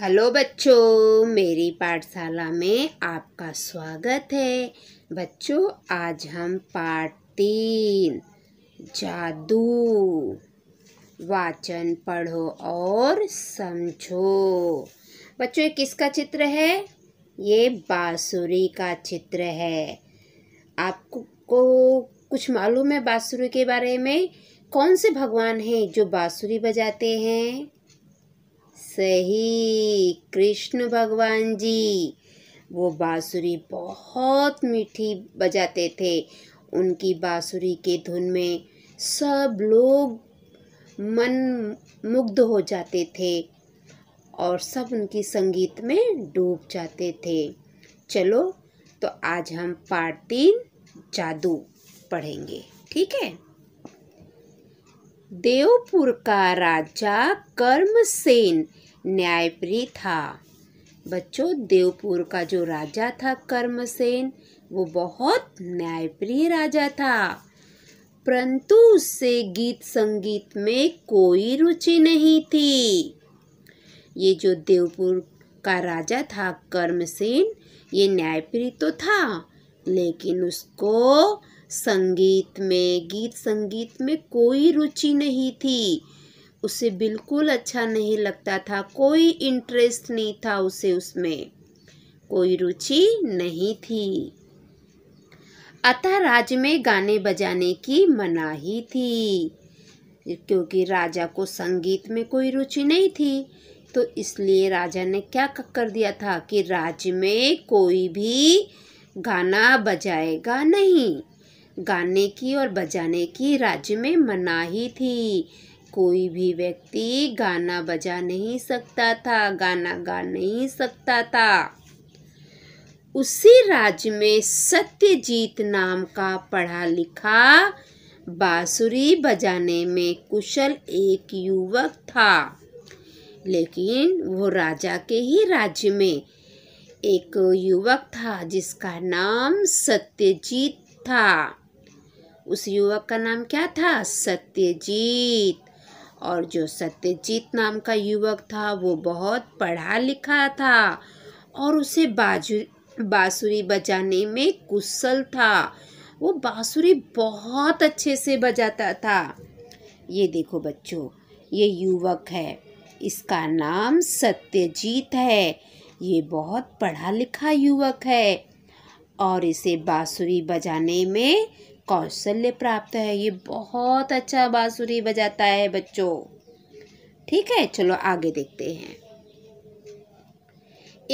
hello बच्चों मेरी पाठशाला में आपका स्वागत है बच्चों आज हम पाठ तीन जादू वाचन पढ़ो और समझो बच्चों ये किसका चित्र है ये बांसुरी का चित्र है आपको को कुछ मालूम है बांसुरी के बारे में कौन से भगवान हैं जो बांसुरी बजाते हैं सही कृष्ण भगवान जी वो बाँसुरी बहुत मीठी बजाते थे उनकी बाँसुरी के धुन में सब लोग मन मुग्ध हो जाते थे और सब उनकी संगीत में डूब जाते थे चलो तो आज हम पार्ट तीन जादू पढ़ेंगे ठीक है देवपुर का राजा कर्मसेन न्यायप्रिय था बच्चों देवपुर का जो राजा था कर्मसेन वो बहुत न्यायप्रिय राजा था परंतु उससे गीत संगीत में कोई रुचि नहीं थी ये जो देवपुर का राजा था कर्मसेन ये न्यायप्रिय तो था लेकिन उसको संगीत में गीत संगीत में कोई रुचि नहीं थी उसे बिल्कुल अच्छा नहीं लगता था कोई इंटरेस्ट नहीं था उसे उसमें कोई रुचि नहीं थी अतः राज्य में गाने बजाने की मनाही थी क्योंकि राजा को संगीत में कोई रुचि नहीं थी तो इसलिए राजा ने क्या कर दिया था कि राज्य में कोई भी गाना बजाएगा नहीं गाने की और बजाने की राज्य में मनाही थी कोई भी व्यक्ति गाना बजा नहीं सकता था गाना गा नहीं सकता था उसी राज्य में सत्यजीत नाम का पढ़ा लिखा बांसुरी बजाने में कुशल एक युवक था लेकिन वो राजा के ही राज्य में एक युवक था जिसका नाम सत्यजीत था उस युवक का नाम क्या था सत्यजीत और जो सत्यजीत नाम का युवक था वो बहुत पढ़ा लिखा था और उसे बाजू बाँसुरी बजाने में कुशल था वो बाँसुरी बहुत अच्छे से बजाता था ये देखो बच्चों ये युवक है इसका नाम सत्यजीत है ये बहुत पढ़ा लिखा युवक है और इसे बाँसुरी बजाने में कौशल्य प्राप्त है ये बहुत अच्छा बांसुरी बजाता है बच्चों ठीक है चलो आगे देखते हैं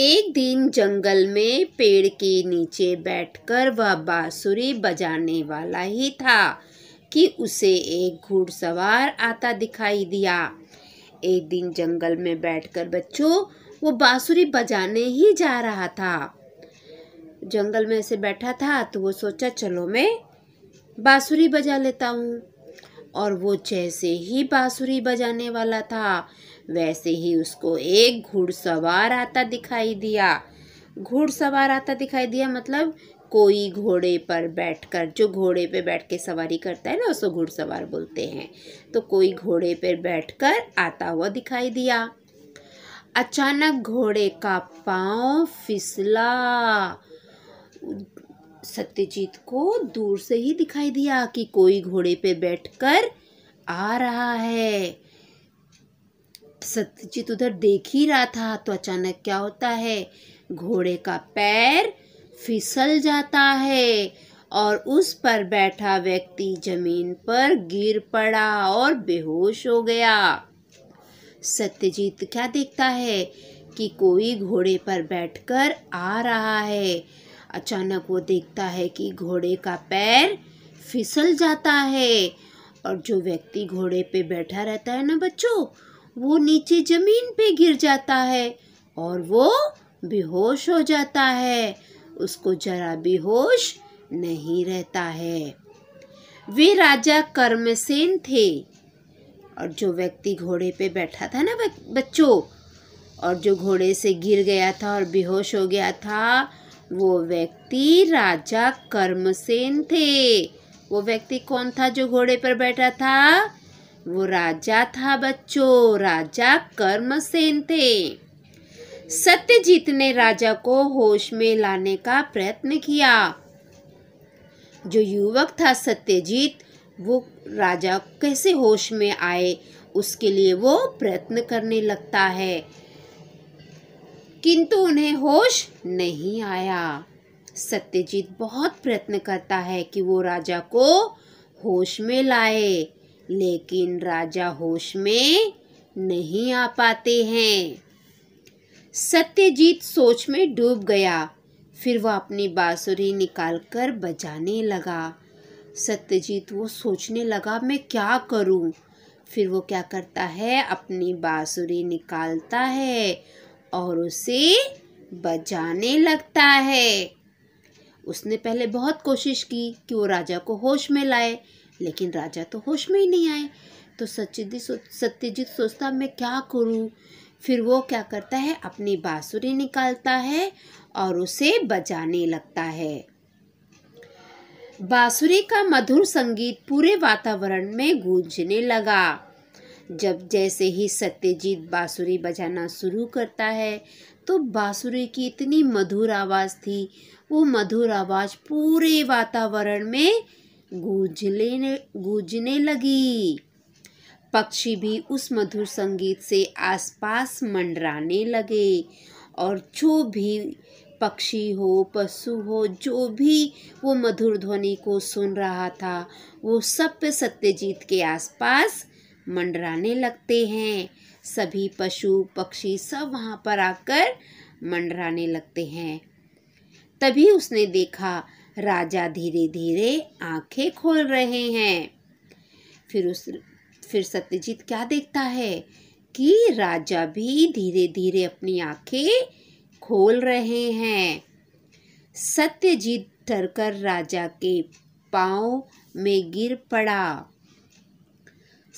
एक दिन जंगल में पेड़ के नीचे बैठकर वह बांसुरी बजाने वाला ही था कि उसे एक घुड़सवार आता दिखाई दिया एक दिन जंगल में बैठकर बच्चों वो बांसुरी बजाने ही जा रहा था जंगल में ऐसे बैठा था तो वो सोचा चलो मैं बाँसुरी बजा लेता हूँ और वो जैसे ही बाँसुरी बजाने वाला था वैसे ही उसको एक घुड़सवार आता दिखाई दिया घुड़सवार आता दिखाई दिया मतलब कोई घोड़े पर बैठकर जो घोड़े पे बैठ के सवारी करता है ना उसको घुड़सवार बोलते हैं तो कोई घोड़े पर बैठकर आता हुआ दिखाई दिया अचानक घोड़े का पाँव फिसला सत्यजीत को दूर से ही दिखाई दिया कि कोई घोड़े पे बैठकर आ रहा है सत्यजीत उधर देख ही रहा था तो अचानक क्या होता है घोड़े का पैर फिसल जाता है और उस पर बैठा व्यक्ति जमीन पर गिर पड़ा और बेहोश हो गया सत्यजीत क्या देखता है कि कोई घोड़े पर बैठकर आ रहा है अचानक वो देखता है कि घोड़े का पैर फिसल जाता है और जो व्यक्ति घोड़े पे बैठा रहता है ना बच्चों वो नीचे ज़मीन पे गिर जाता है और वो बेहोश हो जाता है उसको जरा भी होश नहीं रहता है वे राजा कर्मसेन थे और जो व्यक्ति घोड़े पे बैठा था ना बच्चों और जो घोड़े से गिर गया था और बेहोश हो गया था वो व्यक्ति राजा कर्मसेन थे वो व्यक्ति कौन था जो घोड़े पर बैठा था वो राजा था बच्चों राजा कर्मसेन थे सत्यजीत ने राजा को होश में लाने का प्रयत्न किया जो युवक था सत्यजीत वो राजा कैसे होश में आए उसके लिए वो प्रयत्न करने लगता है किंतु उन्हें होश नहीं आया सत्यजीत बहुत प्रयत्न करता है कि वो राजा को होश में लाए लेकिन राजा होश में नहीं आ पाते हैं सत्यजीत सोच में डूब गया फिर वह अपनी बांसुरी निकालकर बजाने लगा सत्यजीत वो सोचने लगा मैं क्या करूं फिर वो क्या करता है अपनी बांसुरी निकालता है और उसे बजाने लगता है उसने पहले बहुत कोशिश की कि वो राजा को होश में लाए लेकिन राजा तो होश में ही नहीं आए तो सत्यजीत सत्यजीत सोचता मैं क्या करूँ फिर वो क्या करता है अपनी बाँसुरी निकालता है और उसे बजाने लगता है बाँसुरी का मधुर संगीत पूरे वातावरण में गूंजने लगा जब जैसे ही सत्यजीत बाँसुरी बजाना शुरू करता है तो बाँसुरी की इतनी मधुर आवाज़ थी वो मधुर आवाज़ पूरे वातावरण में गूंजने गूंजने लगी पक्षी भी उस मधुर संगीत से आसपास मंडराने लगे और जो भी पक्षी हो पशु हो जो भी वो मधुर ध्वनि को सुन रहा था वो सब पे सत्यजीत के आसपास मंडराने लगते हैं सभी पशु पक्षी सब वहाँ पर आकर मंडराने लगते हैं तभी उसने देखा राजा धीरे धीरे आंखें खोल रहे हैं फिर उस फिर सत्यजीत क्या देखता है कि राजा भी धीरे धीरे अपनी आंखें खोल रहे हैं सत्यजीत कर राजा के पाँव में गिर पड़ा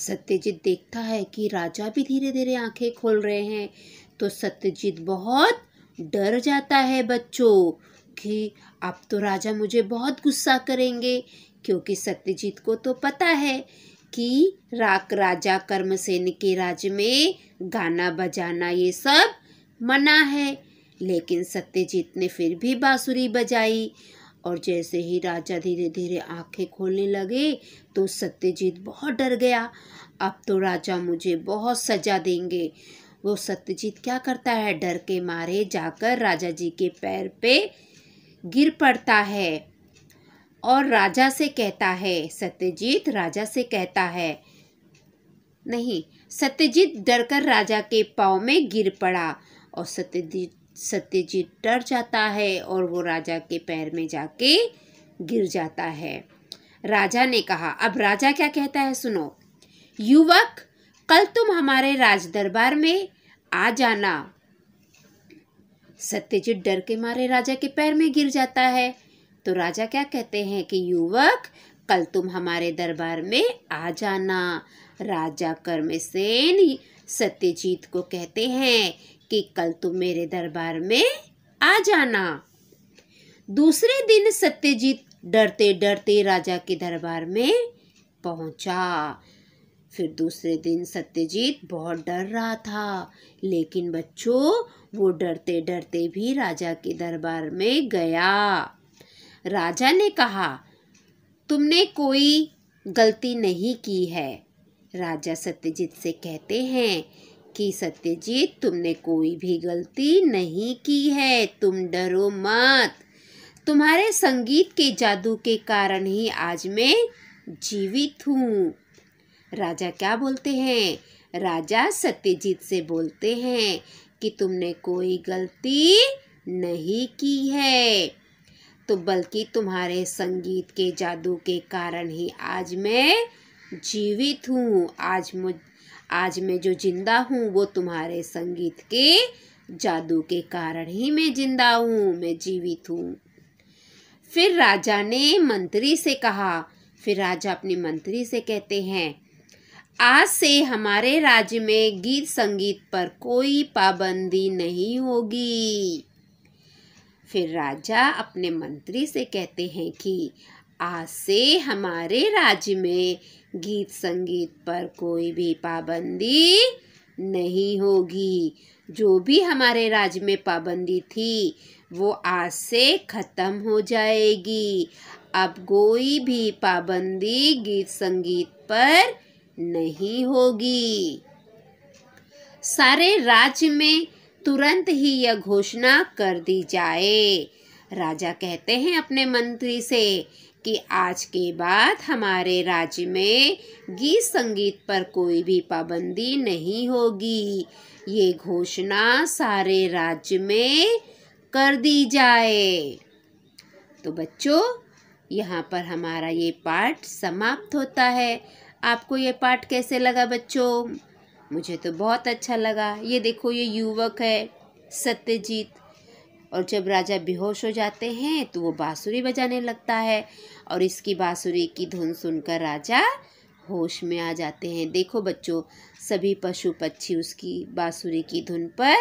सत्यजीत देखता है कि राजा भी धीरे धीरे आंखें खोल रहे हैं तो सत्यजीत बहुत डर जाता है बच्चों कि अब तो राजा मुझे बहुत गुस्सा करेंगे क्योंकि सत्यजीत को तो पता है कि राक राजा कर्मसेन के राज्य में गाना बजाना ये सब मना है लेकिन सत्यजीत ने फिर भी बांसुरी बजाई और जैसे ही राजा धीरे धीरे आंखें खोलने लगे तो सत्यजीत बहुत डर गया अब तो राजा मुझे बहुत सजा देंगे वो सत्यजीत क्या करता है डर के मारे जाकर राजा जी के पैर पे गिर पड़ता है और राजा से कहता है सत्यजीत राजा से कहता है नहीं सत्यजीत डरकर राजा के पाँव में गिर पड़ा और सत्यजीत सत्यजीत डर जाता है और वो राजा के पैर में जाके गिर जाता है राजा ने कहा अब राजा क्या कहता है सुनो युवक कल तुम हमारे राज दरबार में आ जाना सत्यजीत डर के मारे राजा के पैर में गिर जाता है तो राजा क्या कहते हैं कि युवक कल तुम हमारे दरबार में आ जाना राजा कर्मसेन सत्यजीत को कहते हैं कि कल तुम मेरे दरबार में आ जाना दूसरे दिन सत्यजीत डरते डरते राजा के दरबार में पहुंचा फिर दूसरे दिन सत्यजीत बहुत डर रहा था लेकिन बच्चों वो डरते डरते भी राजा के दरबार में गया राजा ने कहा तुमने कोई गलती नहीं की है राजा सत्यजीत से कहते हैं कि सत्यजीत तुमने कोई भी गलती नहीं की है तुम डरो मत तुम्हारे संगीत के जादू के कारण ही आज मैं जीवित हूँ राजा क्या बोलते हैं राजा सत्यजीत से बोलते हैं कि तुमने कोई गलती नहीं की है तो बल्कि तुम्हारे संगीत के जादू के कारण ही आज मैं जीवित हूँ आज मुझ आज मैं जो जिंदा हूँ वो तुम्हारे संगीत के जादू के कारण ही मैं जिंदा हूँ मैं जीवित हूँ फिर राजा ने मंत्री से कहा फिर राजा अपने मंत्री से कहते हैं आज से हमारे राज्य में गीत संगीत पर कोई पाबंदी नहीं होगी फिर राजा अपने मंत्री से कहते हैं कि आज से हमारे राज्य में गीत संगीत पर कोई भी पाबंदी नहीं होगी जो भी हमारे राज्य में पाबंदी थी वो आज से ख़त्म हो जाएगी अब कोई भी पाबंदी गीत संगीत पर नहीं होगी सारे राज्य में तुरंत ही यह घोषणा कर दी जाए राजा कहते हैं अपने मंत्री से कि आज के बाद हमारे राज्य में गीत संगीत पर कोई भी पाबंदी नहीं होगी ये घोषणा सारे राज्य में कर दी जाए तो बच्चों यहाँ पर हमारा ये पाठ समाप्त होता है आपको ये पाठ कैसे लगा बच्चों मुझे तो बहुत अच्छा लगा ये देखो ये युवक है सत्यजीत और जब राजा बेहोश हो जाते हैं तो वो बाँसुरी बजाने लगता है और इसकी बाँसुरी की धुन सुनकर राजा होश में आ जाते हैं देखो बच्चों सभी पशु पक्षी उसकी बाँसुरी की धुन पर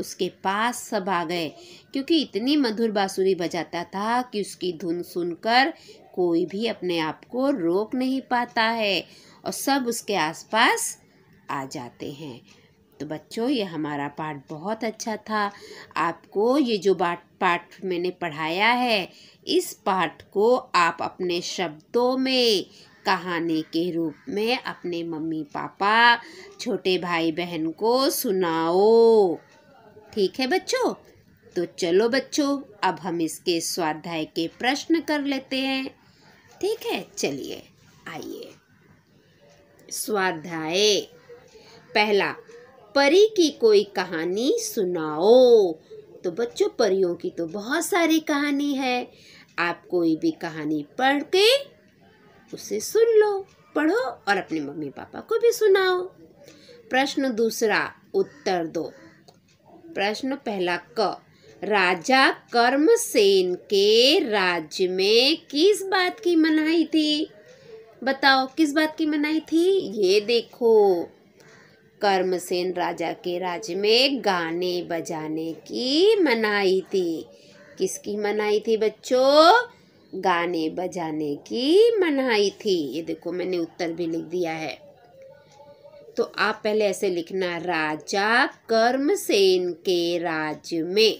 उसके पास सब आ गए क्योंकि इतनी मधुर बाँसुरी बजाता था कि उसकी धुन सुनकर कोई भी अपने आप को रोक नहीं पाता है और सब उसके आसपास आ जाते हैं तो बच्चों ये हमारा पाठ बहुत अच्छा था आपको ये जो बाट पाठ मैंने पढ़ाया है इस पाठ को आप अपने शब्दों में कहानी के रूप में अपने मम्मी पापा छोटे भाई बहन को सुनाओ ठीक है बच्चों तो चलो बच्चों अब हम इसके स्वाध्याय के प्रश्न कर लेते हैं ठीक है चलिए आइए स्वाध्याय पहला परी की कोई कहानी सुनाओ तो बच्चों परियों की तो बहुत सारी कहानी है आप कोई भी कहानी पढ़ के उसे सुन लो पढ़ो और अपने मम्मी पापा को भी सुनाओ प्रश्न दूसरा उत्तर दो प्रश्न पहला क राजा कर्मसेन के राज्य में किस बात की मनाही थी बताओ किस बात की मनाही थी ये देखो कर्मसेन राजा के राज्य में गाने बजाने की मनाई थी किसकी मनाई थी बच्चों गाने बजाने की मनाई थी ये देखो मैंने उत्तर भी लिख दिया है तो आप पहले ऐसे लिखना राजा कर्मसेन के राज्य में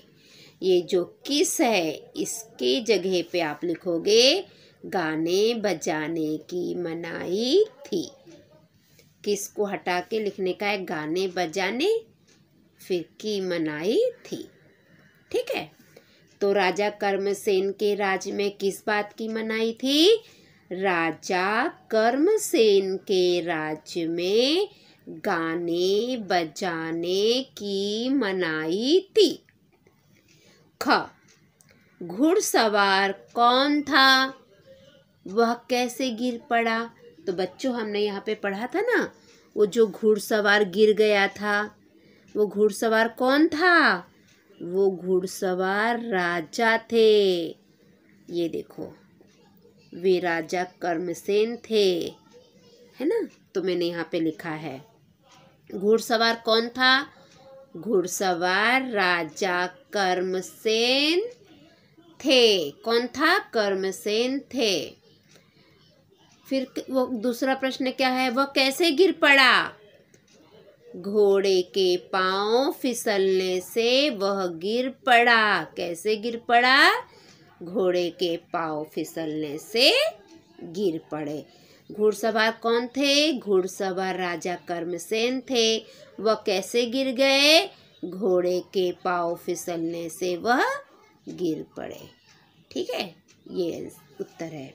ये जो किस है इसके जगह पे आप लिखोगे गाने बजाने की मनाई थी किस को हटा के लिखने का है गाने बजाने फिर की मनाई थी ठीक है तो राजा कर्मसेन के राज्य में किस बात की मनाई थी राजा कर्मसेन के राज में गाने बजाने की मनाई थी ख घुड़सवार कौन था वह कैसे गिर पड़ा तो बच्चों हमने यहाँ पे पढ़ा था ना वो जो घुड़सवार गिर गया था वो घुड़सवार कौन था वो घुड़सवार राजा थे ये देखो वे राजा कर्मसेन थे है ना तो मैंने यहाँ पे लिखा है घुड़सवार कौन था घुड़सवार राजा कर्मसेन थे कौन था कर्मसेन थे फिर वो दूसरा प्रश्न क्या है वह कैसे गिर पड़ा घोड़े के पाँव फिसलने से वह गिर पड़ा कैसे गिर पड़ा घोड़े के पाँव फिसलने से गिर पड़े घुड़सवार कौन थे घुड़सवार राजा कर्मसेन थे वह कैसे गिर गए घोड़े के पाँव फिसलने से वह गिर पड़े ठीक है ये उत्तर है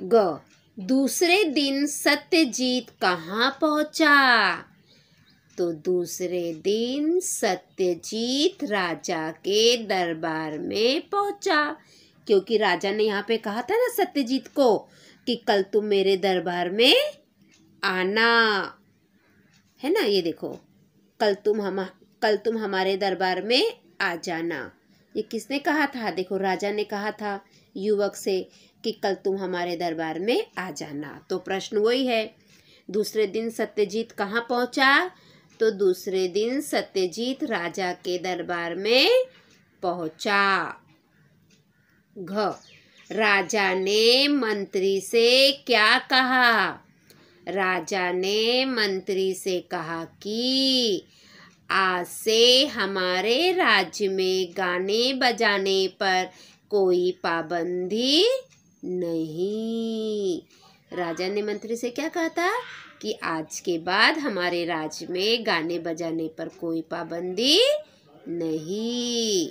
ग दूसरे दिन सत्यजीत कहाँ पहुँचा तो दूसरे दिन सत्यजीत राजा के दरबार में पहुँचा क्योंकि राजा ने यहाँ पे कहा था ना सत्यजीत को कि कल तुम मेरे दरबार में आना है ना ये देखो कल तुम हम कल तुम हमारे दरबार में आ जाना ये किसने कहा था देखो राजा ने कहा था युवक से कि कल तुम हमारे दरबार में आ जाना तो प्रश्न वही है दूसरे दिन सत्यजीत कहाँ पहुँचा तो दूसरे दिन सत्यजीत राजा के दरबार में पहुँचा घ राजा ने मंत्री से क्या कहा राजा ने मंत्री से कहा कि आज से हमारे राज्य में गाने बजाने पर कोई पाबंदी नहीं राजा ने मंत्री से क्या कहा था कि आज के बाद हमारे राज्य में गाने बजाने पर कोई पाबंदी नहीं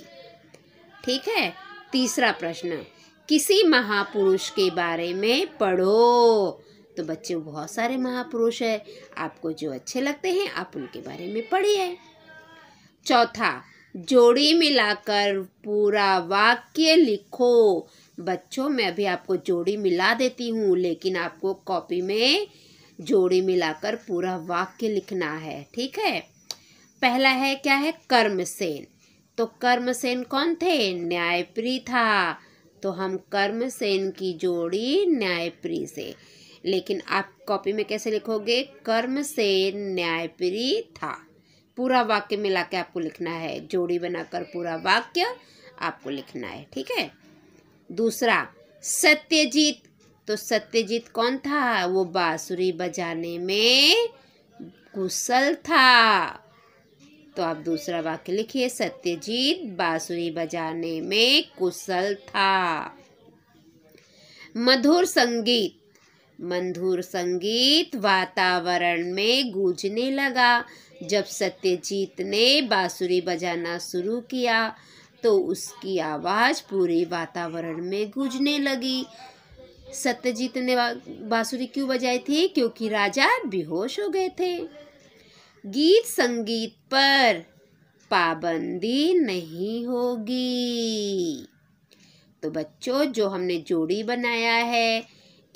ठीक है तीसरा प्रश्न किसी महापुरुष के बारे में पढ़ो तो बच्चे बहुत सारे महापुरुष है आपको जो अच्छे लगते हैं आप उनके बारे में पढ़िए चौथा जोड़ी मिलाकर पूरा वाक्य लिखो बच्चों मैं अभी आपको जोड़ी मिला देती हूँ लेकिन आपको कॉपी में जोड़ी मिलाकर पूरा वाक्य लिखना है ठीक है पहला है क्या है कर्मसेन तो कर्मसेन कौन थे न्यायप्री था तो हम कर्मसेन की जोड़ी न्यायप्री से लेकिन आप कॉपी में कैसे लिखोगे कर्मसेन न्यायप्री था पूरा वाक्य मिला के आपको लिखना है जोड़ी बनाकर पूरा वाक्य आपको लिखना है ठीक है दूसरा सत्यजीत तो सत्यजीत कौन था वो बांसुरी बजाने में कुशल था तो आप दूसरा वाक्य लिखिए सत्यजीत बांसुरी बजाने में कुशल था मधुर संगीत मधुर संगीत वातावरण में गूंजने लगा जब सत्यजीत ने बांसुरी बजाना शुरू किया तो उसकी आवाज़ पूरे वातावरण में गूंजने लगी सत्यजीत ने बांसुरी क्यों बजाई थी क्योंकि राजा बेहोश हो गए थे गीत संगीत पर पाबंदी नहीं होगी तो बच्चों जो हमने जोड़ी बनाया है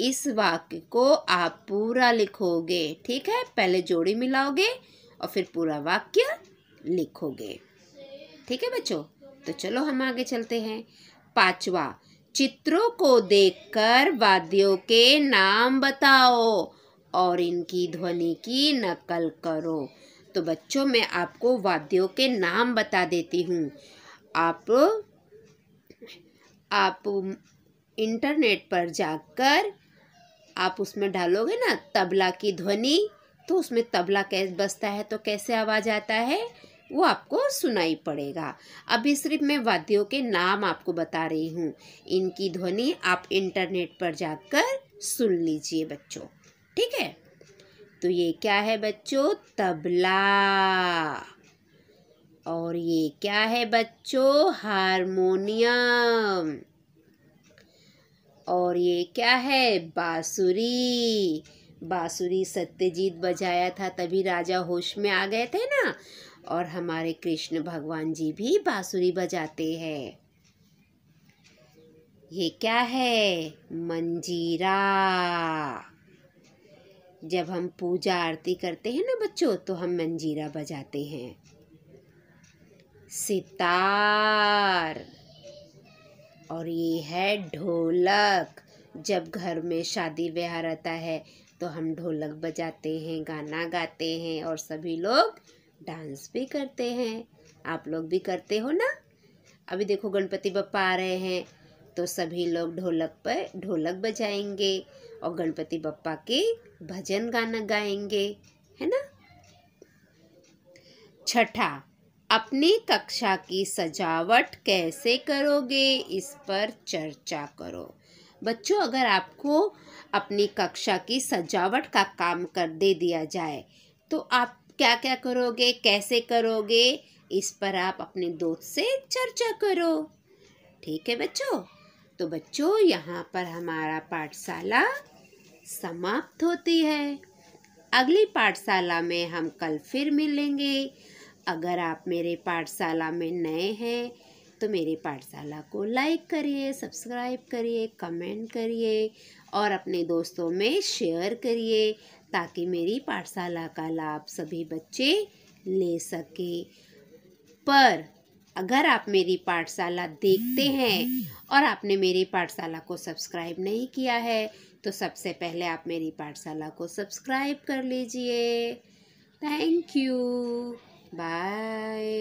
इस वाक्य को आप पूरा लिखोगे ठीक है पहले जोड़ी मिलाओगे और फिर पूरा वाक्य लिखोगे ठीक है बच्चों तो चलो हम आगे चलते हैं पांचवा चित्रों को देखकर वाद्यों के नाम बताओ और इनकी ध्वनि की नकल करो तो बच्चों मैं आपको वाद्यों के नाम बता देती हूँ आप आप इंटरनेट पर जाकर आप उसमें डालोगे ना तबला की ध्वनि तो उसमें तबला कैसे बजता है तो कैसे आवाज़ आता है वो आपको सुनाई पड़ेगा अभी सिर्फ मैं वाद्यों के नाम आपको बता रही हूँ इनकी ध्वनि आप इंटरनेट पर जाकर सुन लीजिए बच्चों ठीक है तो ये क्या है बच्चों तबला और ये क्या है बच्चों हारमोनियम और ये क्या है बांसुरी बांसुरी सत्यजीत बजाया था तभी राजा होश में आ गए थे ना और हमारे कृष्ण भगवान जी भी बांसुरी बजाते हैं ये क्या है मंजीरा जब हम पूजा आरती करते हैं ना बच्चों तो हम मंजीरा बजाते हैं सितार और ये है ढोलक जब घर में शादी ब्याह रहता है तो हम ढोलक बजाते हैं गाना गाते हैं और सभी लोग डांस भी करते हैं आप लोग भी करते हो ना अभी देखो गणपति बप्पा आ रहे हैं तो सभी लोग ढोलक पर ढोलक बजाएंगे और गणपति बप्पा के भजन गाना गाएंगे है ना छठा अपनी कक्षा की सजावट कैसे करोगे इस पर चर्चा करो बच्चों अगर आपको अपनी कक्षा की सजावट का काम कर दे दिया जाए तो आप क्या क्या करोगे कैसे करोगे इस पर आप अपने दोस्त से चर्चा करो ठीक है बच्चों तो बच्चों यहाँ पर हमारा पाठशाला समाप्त होती है अगली पाठशाला में हम कल फिर मिलेंगे अगर आप मेरे पाठशाला में नए हैं तो मेरे पाठशाला को लाइक करिए सब्सक्राइब करिए कमेंट करिए और अपने दोस्तों में शेयर करिए ताकि मेरी पाठशाला का लाभ सभी बच्चे ले सके पर अगर आप मेरी पाठशाला देखते हैं और आपने मेरी पाठशाला को सब्सक्राइब नहीं किया है तो सबसे पहले आप मेरी पाठशाला को सब्सक्राइब कर लीजिए थैंक यू बाय